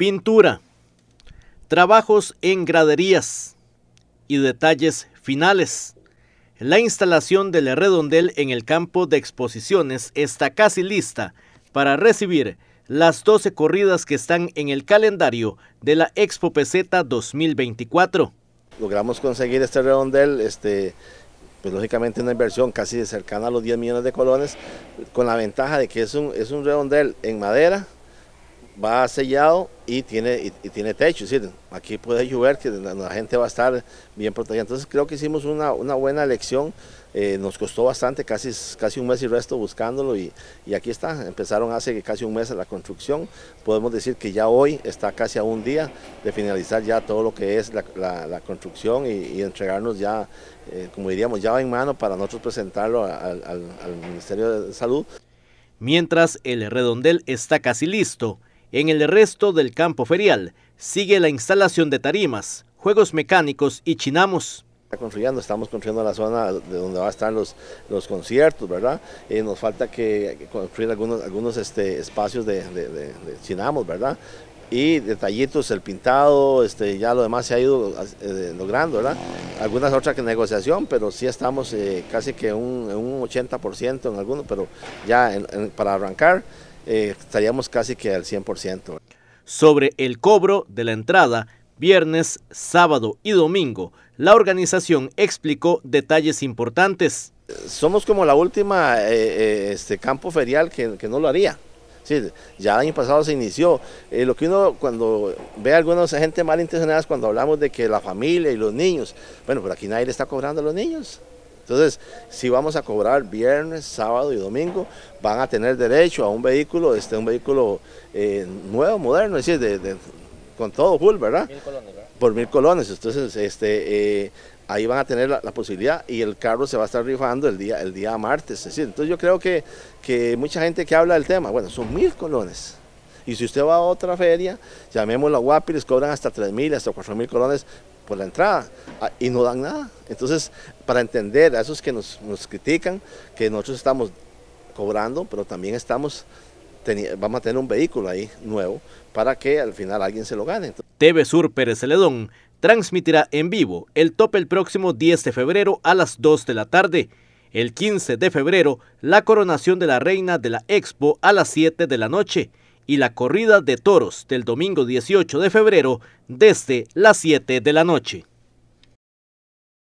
pintura, trabajos en graderías y detalles finales. La instalación del redondel en el campo de exposiciones está casi lista para recibir las 12 corridas que están en el calendario de la Expo PZ 2024. Logramos conseguir este redondel, este, pues, lógicamente una inversión casi cercana a los 10 millones de colones, con la ventaja de que es es un redondel en madera, va sellado y tiene, y, tiene techo, es aquí puede llover, que la, gente va a estar bien protegida. Entonces creo que hicimos una, buena elección, eh, nos costó bastante, casi, casi un mes y resto buscándolo y, aquí está, empezaron hace casi un mes la construcción, podemos decir que ya hoy está casi a un día de finalizar ya todo lo que es la, construcción y, entregarnos ya, eh, como diríamos, ya en mano para nosotros presentarlo al Ministerio de Salud. Mientras el redondel está casi listo, en el resto del campo ferial sigue la instalación de tarimas, juegos mecánicos y chinamos estamos construyendo la zona de donde van a estar los, los conciertos, ¿verdad? Eh, nos falta que construir algunos, algunos este, espacios de, chinamos, ¿verdad? Y detallitos, el pintado, este, ya lo demás se ha ido eh, logrando, ¿verdad? Algunas otras que negociación, pero sí estamos eh, casi que un, un 80% en algunos, pero ya para arrancar. Eh, estaríamos casi que al 100%. Sobre el cobro de la entrada, viernes, sábado y domingo, la organización explicó detalles importantes. Somos como la última eh, eh, este campo ferial que, no lo haría. ya el año pasado se inició. lo que uno cuando ve a algunas gente malintencionadas cuando hablamos de que la familia y los niños, bueno, pero aquí nadie le está cobrando a los niños. Entonces, si vamos a cobrar viernes, sábado y domingo, van a tener derecho a un vehículo, este, un vehículo eh, nuevo, moderno, es decir, con todo full, ¿verdad? Mil colones, ¿verdad? Por mil colones. Entonces, este, eh, ahí van a tener la, posibilidad y el carro se va a estar rifando el día, el día martes. entonces yo creo que, que mucha gente que habla del tema, bueno, son mil colones. Y si usted va a otra feria, llamémoslo a Guapi, les cobran hasta tres mil, hasta cuatro mil colones por la entrada ah, y no dan nada. Entonces, para entender a esos que nos, critican, que nosotros estamos cobrando, pero también estamos vamos a tener un vehículo ahí nuevo para que al final alguien se lo gane. TV Sur Pérez Celedón transmitirá en vivo el tope el próximo 10 de febrero a las 2 de la tarde. El 15 de febrero, la coronación de la reina de la Expo a las 7 de la noche y la corrida de toros del domingo 18 de febrero desde las 7 de la noche.